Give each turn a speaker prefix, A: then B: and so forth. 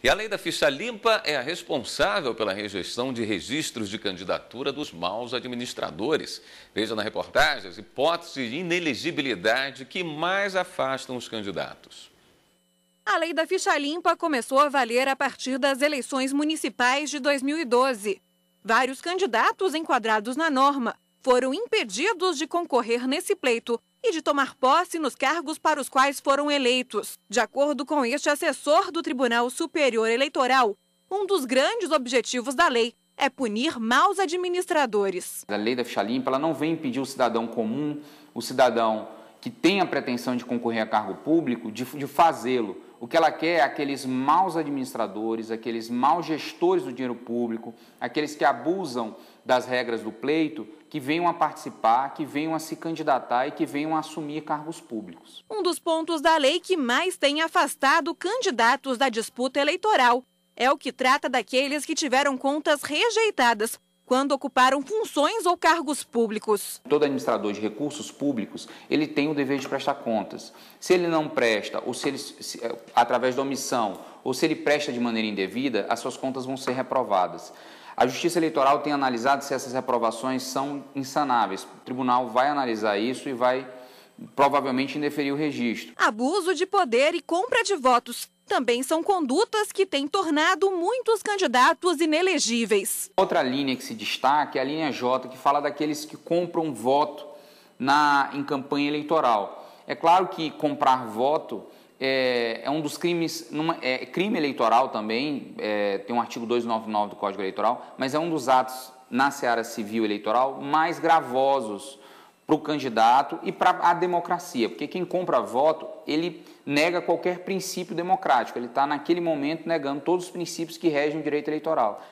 A: E a lei da ficha limpa é a responsável pela rejeição de registros de candidatura dos maus administradores. Veja na reportagem as hipóteses de inelegibilidade que mais afastam os candidatos.
B: A lei da ficha limpa começou a valer a partir das eleições municipais de 2012. Vários candidatos enquadrados na norma foram impedidos de concorrer nesse pleito e de tomar posse nos cargos para os quais foram eleitos. De acordo com este assessor do Tribunal Superior Eleitoral, um dos grandes objetivos da lei é punir maus administradores.
A: A lei da ficha limpa ela não vem impedir o cidadão comum, o cidadão que tem a pretensão de concorrer a cargo público, de, de fazê-lo o que ela quer é aqueles maus administradores, aqueles maus gestores do dinheiro público, aqueles que abusam das regras do pleito, que venham a participar, que venham a se candidatar e que venham a assumir cargos públicos.
B: Um dos pontos da lei que mais tem afastado candidatos da disputa eleitoral é o que trata daqueles que tiveram contas rejeitadas quando ocuparam funções ou cargos públicos.
A: Todo administrador de recursos públicos, ele tem o dever de prestar contas. Se ele não presta, ou se ele, se, é, através da omissão, ou se ele presta de maneira indevida, as suas contas vão ser reprovadas. A Justiça Eleitoral tem analisado se essas reprovações são insanáveis. O tribunal vai analisar isso e vai provavelmente indeferir o registro.
B: Abuso de poder e compra de votos também são condutas que têm tornado muitos candidatos inelegíveis.
A: Outra linha que se destaca é a linha J, que fala daqueles que compram voto na, em campanha eleitoral. É claro que comprar voto é, é um dos crimes, numa, é crime eleitoral também, é, tem um artigo 299 do Código Eleitoral, mas é um dos atos na seara civil eleitoral mais gravosos para o candidato e para a democracia, porque quem compra voto, ele nega qualquer princípio democrático, ele está naquele momento negando todos os princípios que regem o direito eleitoral.